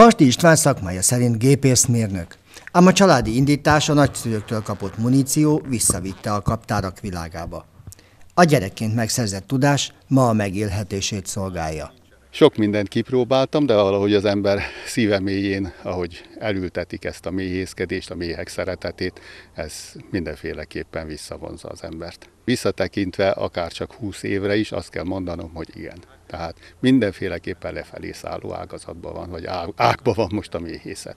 Vasdi István szakmája szerint gépészmérnök, ám a családi indítása nagyszülőktől kapott muníció visszavitte a kaptárak világába. A gyerekként megszerzett tudás ma a megélhetését szolgálja. Sok mindent kipróbáltam, de valahogy az ember szíve mélyén, ahogy elültetik ezt a méhészkedést, a méhek szeretetét, ez mindenféleképpen visszavonza az embert. Visszatekintve akár csak 20 évre is azt kell mondanom, hogy igen. Tehát mindenféleképpen lefelé szálló ágazatban van, vagy ágban van most a méhészet.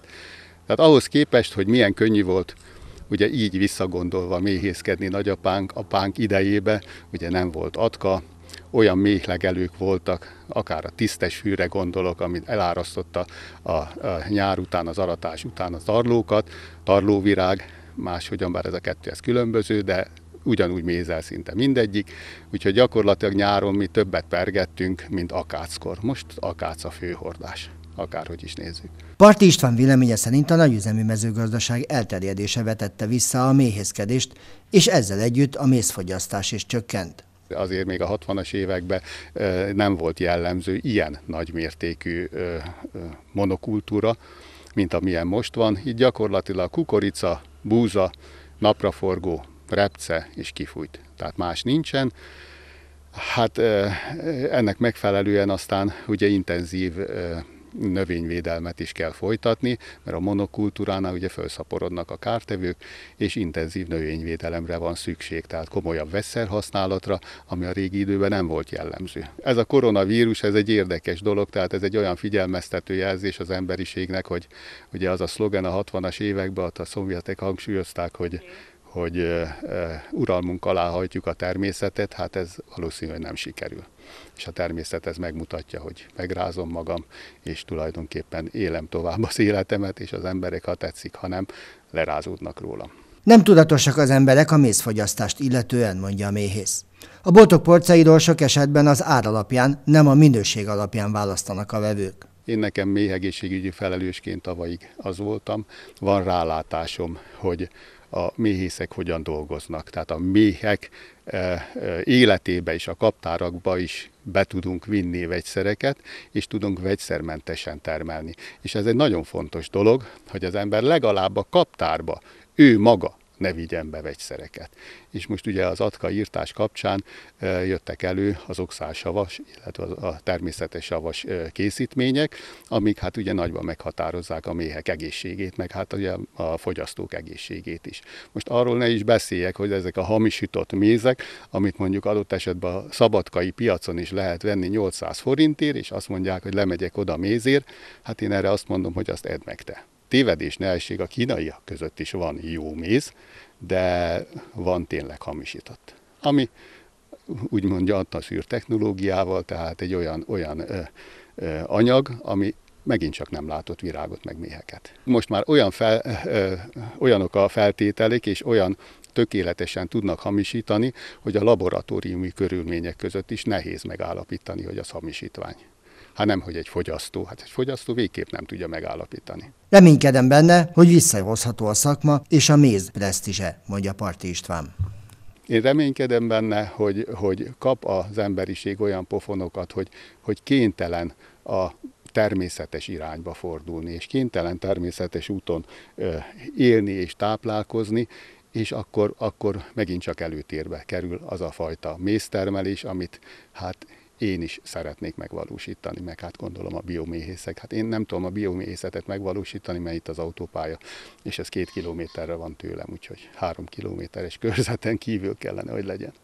Tehát ahhoz képest, hogy milyen könnyű volt ugye így visszagondolva méhészkedni nagyapánk, apánk idejébe, ugye nem volt atka, olyan méhlegelők voltak, akár a tisztes hűre gondolok, amit elárasztotta a, a nyár után, az aratás után a tarlókat, tarlóvirág, máshogyan bár ez a kettő ez különböző, de ugyanúgy mézel szinte mindegyik, úgyhogy gyakorlatilag nyáron mi többet pergettünk, mint akáckor. Most akác a főhordás akárhogy is nézzük. Parti István véleménye szerint a nagyüzemi mezőgazdaság elterjedése vetette vissza a méhészkedést, és ezzel együtt a mézfogyasztás is csökkent azért még a 60-as években nem volt jellemző ilyen nagymértékű monokultúra, mint amilyen most van. Itt gyakorlatilag kukorica, búza, napraforgó, repce és kifújt. Tehát más nincsen. Hát ennek megfelelően aztán ugye intenzív növényvédelmet is kell folytatni, mert a monokultúránál ugye felszaporodnak a kártevők, és intenzív növényvédelemre van szükség, tehát komolyabb vesszerhasználatra, ami a régi időben nem volt jellemző. Ez a koronavírus, ez egy érdekes dolog, tehát ez egy olyan figyelmeztető jelzés az emberiségnek, hogy ugye az a szlogen a 60-as években, ott a szovjetek hangsúlyozták, hogy hogy uralmunk alá hajtjuk a természetet, hát ez valószínűleg nem sikerül. És a természet ez megmutatja, hogy megrázom magam, és tulajdonképpen élem tovább az életemet, és az emberek, ha tetszik, ha nem, lerázódnak rólam. Nem tudatosak az emberek a mézfogyasztást illetően, mondja a méhész. A boltok polcairól sok esetben az ár alapján, nem a minőség alapján választanak a vevők. Én nekem méhegészségügyi felelősként tavalyig az voltam. Van rálátásom, hogy a méhészek hogyan dolgoznak. Tehát a méhek eh, eh, életébe is, a kaptárakba is be tudunk vinni vegyszereket, és tudunk vegyszermentesen termelni. És ez egy nagyon fontos dolog, hogy az ember legalább a kaptárba ő maga ne vigyen be vegyszereket. És most ugye az atka írtás kapcsán jöttek elő az oxálsavas, illetve a természetes savas készítmények, amik hát ugye nagyban meghatározzák a méhek egészségét, meg hát ugye a fogyasztók egészségét is. Most arról ne is beszéljek, hogy ezek a hamisított mézek, amit mondjuk adott esetben a szabadkai piacon is lehet venni 800 forintért, és azt mondják, hogy lemegyek oda mézért, hát én erre azt mondom, hogy azt edd meg te tévedés ne esik, a kínaiak között is van jó méz, de van tényleg hamisított. Ami a szűr technológiával, tehát egy olyan, olyan ö, ö, anyag, ami megint csak nem látott virágot meg méheket. Most már olyan fel, ö, olyanok a feltételek, és olyan tökéletesen tudnak hamisítani, hogy a laboratóriumi körülmények között is nehéz megállapítani, hogy az hamisítvány hanem hát hogy egy fogyasztó. Hát egy fogyasztó végképp nem tudja megállapítani. Reménykedem benne, hogy visszahozható a szakma és a méz presztízse, mondja Parti István. Én reménykedem benne, hogy, hogy kap az emberiség olyan pofonokat, hogy, hogy kénytelen a természetes irányba fordulni, és kénytelen természetes úton élni és táplálkozni, és akkor, akkor megint csak előtérbe kerül az a fajta méztermelés, amit hát én is szeretnék megvalósítani, meg hát gondolom a bioméhészek. Hát én nem tudom a bioméhészetet megvalósítani, mert itt az autópálya, és ez két kilométerre van tőlem, úgyhogy három kilométeres körzeten kívül kellene, hogy legyen.